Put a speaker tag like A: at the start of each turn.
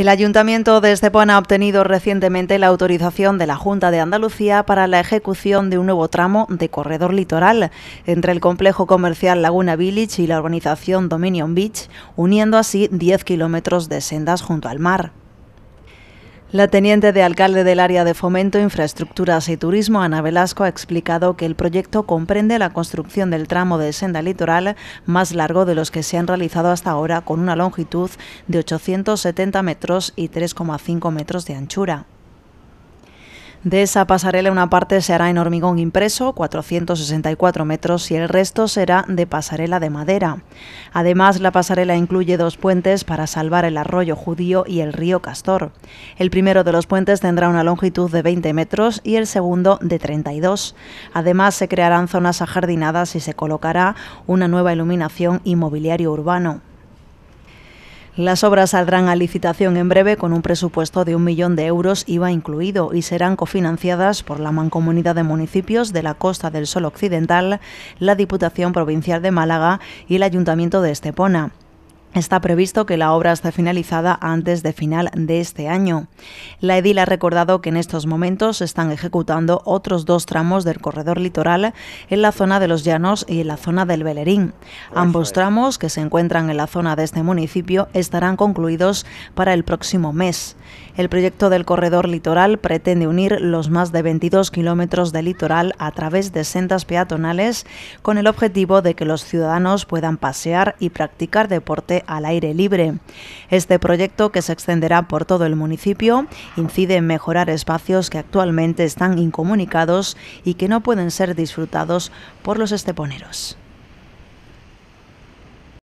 A: El Ayuntamiento de Estepona ha obtenido recientemente la autorización de la Junta de Andalucía para la ejecución de un nuevo tramo de corredor litoral entre el complejo comercial Laguna Village y la urbanización Dominion Beach, uniendo así 10 kilómetros de sendas junto al mar. La teniente de alcalde del área de fomento, infraestructuras y turismo, Ana Velasco, ha explicado que el proyecto comprende la construcción del tramo de senda litoral más largo de los que se han realizado hasta ahora, con una longitud de 870 metros y 3,5 metros de anchura. De esa pasarela una parte se hará en hormigón impreso, 464 metros, y el resto será de pasarela de madera. Además, la pasarela incluye dos puentes para salvar el arroyo judío y el río Castor. El primero de los puentes tendrá una longitud de 20 metros y el segundo de 32. Además, se crearán zonas ajardinadas y se colocará una nueva iluminación y mobiliario urbano. Las obras saldrán a licitación en breve con un presupuesto de un millón de euros IVA incluido y serán cofinanciadas por la Mancomunidad de Municipios de la Costa del Sol Occidental, la Diputación Provincial de Málaga y el Ayuntamiento de Estepona. Está previsto que la obra esté finalizada antes de final de este año. La edil ha recordado que en estos momentos se están ejecutando otros dos tramos del corredor litoral en la zona de los Llanos y en la zona del Belerín. Ambos tramos, que se encuentran en la zona de este municipio, estarán concluidos para el próximo mes. El proyecto del corredor litoral pretende unir los más de 22 kilómetros de litoral a través de sendas peatonales con el objetivo de que los ciudadanos puedan pasear y practicar deporte al aire libre. Este proyecto, que se extenderá por todo el municipio, incide en mejorar espacios que actualmente están incomunicados y que no pueden ser disfrutados por los esteponeros.